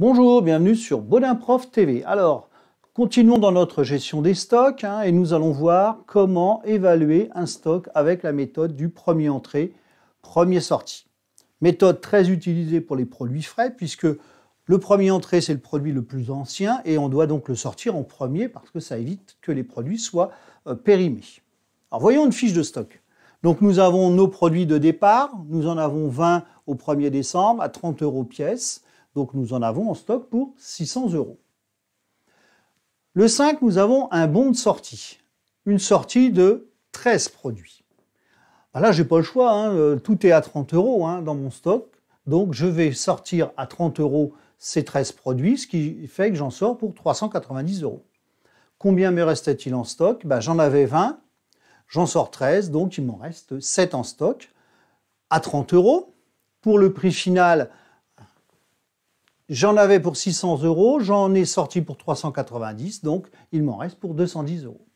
Bonjour, bienvenue sur Baudin Prof TV. Alors, continuons dans notre gestion des stocks hein, et nous allons voir comment évaluer un stock avec la méthode du premier entrée, premier sortie. Méthode très utilisée pour les produits frais puisque le premier entrée, c'est le produit le plus ancien et on doit donc le sortir en premier parce que ça évite que les produits soient euh, périmés. Alors, voyons une fiche de stock. Donc nous avons nos produits de départ, nous en avons 20 au 1er décembre à 30 euros pièce. Donc nous en avons en stock pour 600 euros. Le 5, nous avons un bon de sortie, une sortie de 13 produits. Bah là, je n'ai pas le choix, hein, euh, tout est à 30 euros hein, dans mon stock, donc je vais sortir à 30 euros ces 13 produits, ce qui fait que j'en sors pour 390 euros. Combien me restait-il en stock bah, J'en avais 20, j'en sors 13, donc il m'en reste 7 en stock à 30 euros. Pour le prix final, J'en avais pour 600 euros, j'en ai sorti pour 390, donc il m'en reste pour 210 euros.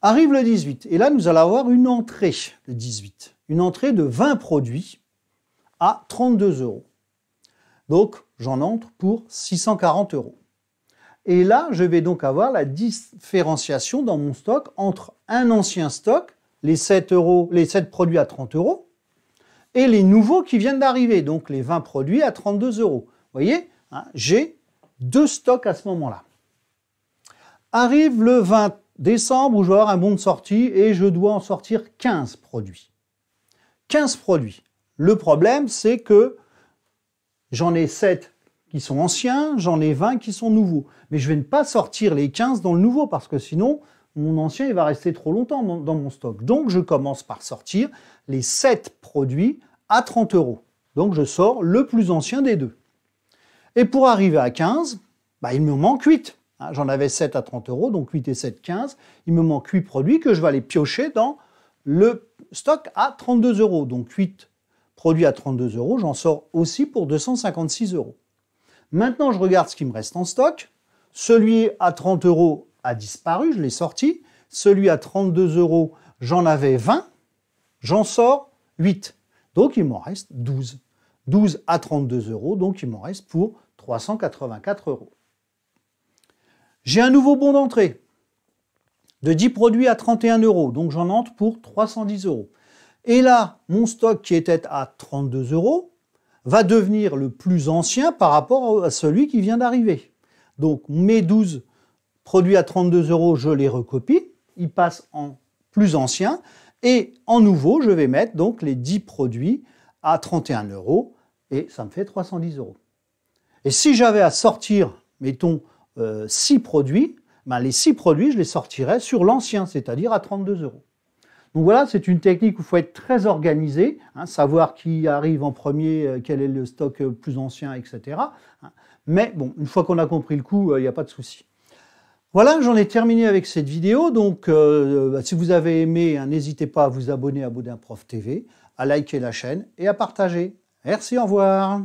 Arrive le 18, et là nous allons avoir une entrée, de 18, une entrée de 20 produits à 32 euros. Donc j'en entre pour 640 euros. Et là, je vais donc avoir la différenciation dans mon stock entre un ancien stock, les 7, les 7 produits à 30 euros, et les nouveaux qui viennent d'arriver, donc les 20 produits à 32 euros. Vous voyez, hein, j'ai deux stocks à ce moment-là. Arrive le 20 décembre où je vais avoir un bon de sortie et je dois en sortir 15 produits. 15 produits. Le problème, c'est que j'en ai 7 qui sont anciens, j'en ai 20 qui sont nouveaux. Mais je vais ne pas sortir les 15 dans le nouveau parce que sinon, mon ancien, il va rester trop longtemps dans mon stock. Donc, je commence par sortir les 7 produits à 30 euros. Donc, je sors le plus ancien des deux. Et pour arriver à 15, bah, il me manque 8. Hein, j'en avais 7 à 30 euros, donc 8 et 7, 15. Il me manque 8 produits que je vais aller piocher dans le stock à 32 euros. Donc 8 produits à 32 euros, j'en sors aussi pour 256 euros. Maintenant, je regarde ce qui me reste en stock. Celui à 30 euros, a disparu, je l'ai sorti. Celui à 32 euros, j'en avais 20. J'en sors 8. Donc il m'en reste 12. 12 à 32 euros, donc il m'en reste pour 384 euros. J'ai un nouveau bon d'entrée de 10 produits à 31 euros, donc j'en entre pour 310 euros. Et là, mon stock qui était à 32 euros va devenir le plus ancien par rapport à celui qui vient d'arriver. Donc mes 12 Produits à 32 euros, je les recopie. Ils passent en plus ancien. Et en nouveau, je vais mettre donc les 10 produits à 31 euros et ça me fait 310 euros. Et si j'avais à sortir, mettons, 6 euh, produits, ben, les 6 produits, je les sortirais sur l'ancien, c'est-à-dire à 32 euros. Donc voilà, c'est une technique où il faut être très organisé, hein, savoir qui arrive en premier, euh, quel est le stock euh, plus ancien, etc. Hein. Mais bon, une fois qu'on a compris le coup, il n'y a pas de souci. Voilà, j'en ai terminé avec cette vidéo. Donc, euh, euh, si vous avez aimé, hein, n'hésitez pas à vous abonner à Boudin Prof TV, à liker la chaîne et à partager. Merci, au revoir.